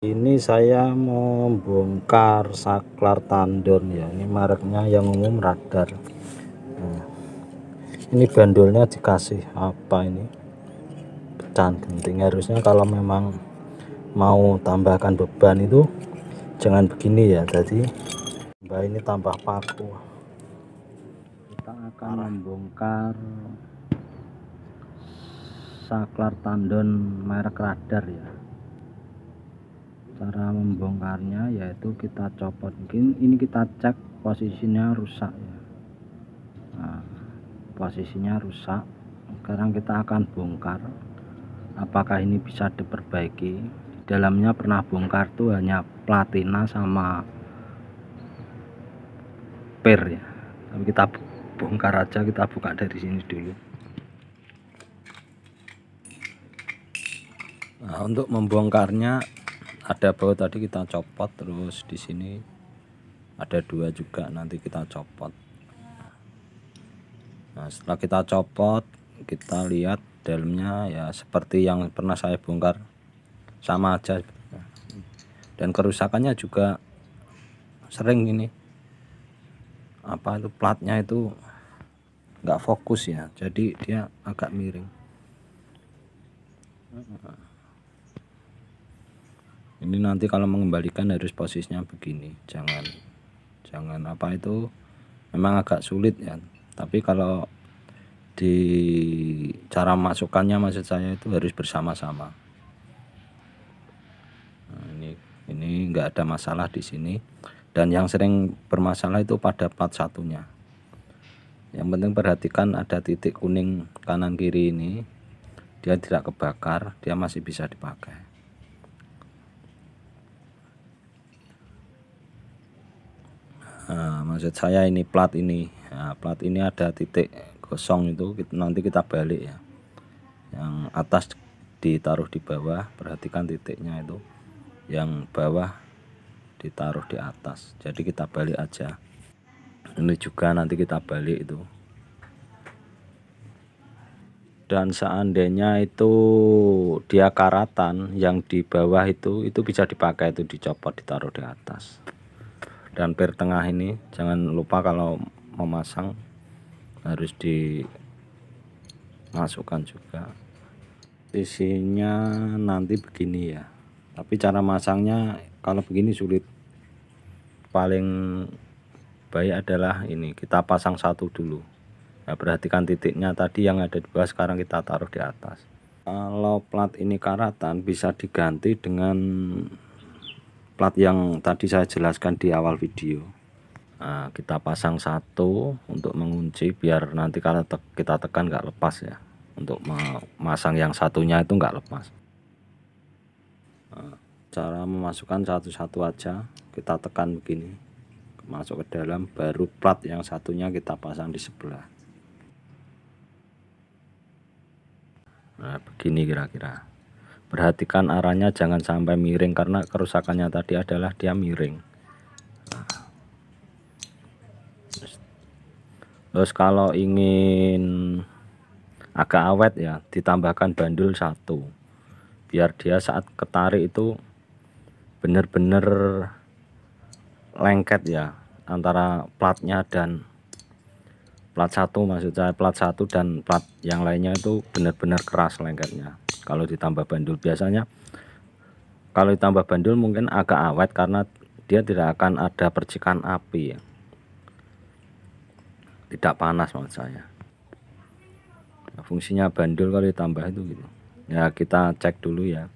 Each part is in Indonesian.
ini saya membongkar saklar tandon ya ini mereknya yang umum radar nah, ini bandulnya dikasih apa ini pecahan genting harusnya kalau memang mau tambahkan beban itu jangan begini ya jadi mbak ini tambah paku kita akan membongkar saklar tandon merek radar ya cara membongkarnya yaitu kita copot mungkin ini kita cek posisinya rusak ya nah, posisinya rusak sekarang kita akan bongkar apakah ini bisa diperbaiki di dalamnya pernah bongkar tuh hanya platina sama per ya tapi kita bongkar aja kita buka dari sini dulu nah, untuk membongkarnya ada baut tadi kita copot terus di sini ada dua juga nanti kita copot nah setelah kita copot kita lihat dalamnya ya seperti yang pernah saya bongkar sama aja dan kerusakannya juga sering ini apa itu platnya itu enggak fokus ya jadi dia agak miring ini nanti kalau mengembalikan harus posisinya begini jangan jangan apa itu memang agak sulit ya tapi kalau di cara masukkannya maksud saya itu harus bersama-sama nah, ini ini nggak ada masalah di sini dan yang sering bermasalah itu pada plat satunya yang penting perhatikan ada titik kuning kanan kiri ini dia tidak kebakar dia masih bisa dipakai maksud saya ini plat ini ya, plat ini ada titik kosong itu kita, nanti kita balik ya yang atas ditaruh di bawah perhatikan titiknya itu yang bawah ditaruh di atas jadi kita balik aja ini juga nanti kita balik itu dan seandainya itu dia karatan yang di bawah itu itu bisa dipakai itu dicopot ditaruh di atas dan per tengah ini jangan lupa kalau memasang harus dimasukkan juga isinya nanti begini ya tapi cara masangnya kalau begini sulit paling baik adalah ini kita pasang satu dulu ya, perhatikan titiknya tadi yang ada dua sekarang kita taruh di atas kalau plat ini karatan bisa diganti dengan plat yang tadi saya jelaskan di awal video nah, kita pasang satu untuk mengunci biar nanti kalau te kita tekan nggak lepas ya untuk memasang yang satunya itu nggak lepas nah, cara memasukkan satu-satu aja kita tekan begini masuk ke dalam baru plat yang satunya kita pasang di sebelah nah begini kira-kira perhatikan arahnya jangan sampai miring karena kerusakannya tadi adalah dia miring terus kalau ingin agak awet ya ditambahkan bandul satu biar dia saat ketarik itu benar-benar lengket ya antara platnya dan plat satu maksud saya plat satu dan plat yang lainnya itu benar-benar keras lengketnya kalau ditambah bandul biasanya kalau ditambah bandul mungkin agak awet karena dia tidak akan ada percikan api ya. tidak panas maksud saya nah, fungsinya bandul kalau ditambah itu gitu ya kita cek dulu ya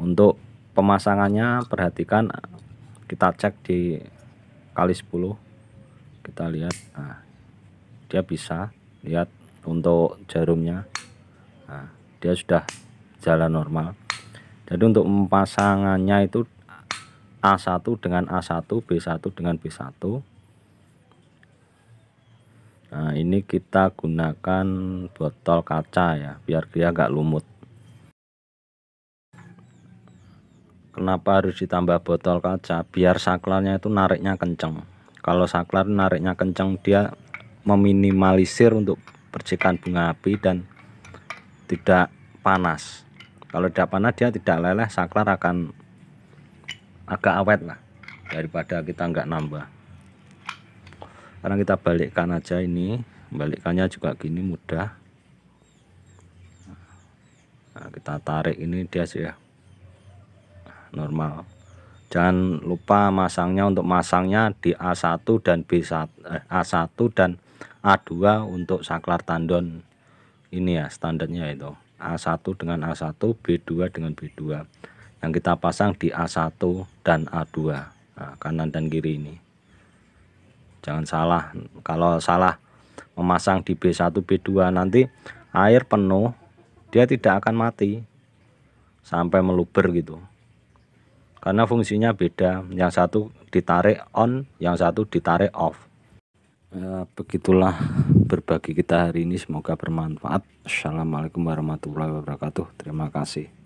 untuk pemasangannya perhatikan kita cek di kali 10 kita lihat nah, dia bisa lihat untuk jarumnya nah, dia sudah jalan normal jadi untuk pasangannya itu A1 dengan A1 B1 dengan B1 nah ini kita gunakan botol kaca ya biar dia agak lumut kenapa harus ditambah botol kaca biar saklarnya itu nariknya kenceng kalau saklar nariknya kenceng dia meminimalisir untuk percikan bunga api dan tidak panas kalau tidak panas dia tidak leleh saklar akan agak awet lah daripada kita nggak nambah sekarang kita balikkan aja ini balikkannya juga gini mudah nah, kita tarik ini dia sih ya normal jangan lupa masangnya untuk masangnya di A1 dan B1 eh, A1 dan A2 untuk saklar tandon ini ya standarnya itu A1 dengan A1, B2 dengan B2 yang kita pasang di A1 dan A2 nah, kanan dan kiri ini jangan salah kalau salah memasang di B1 B2 nanti air penuh dia tidak akan mati sampai meluber gitu karena fungsinya beda yang satu ditarik on yang satu ditarik off ya, begitulah berbagi kita hari ini semoga bermanfaat assalamualaikum warahmatullahi wabarakatuh terima kasih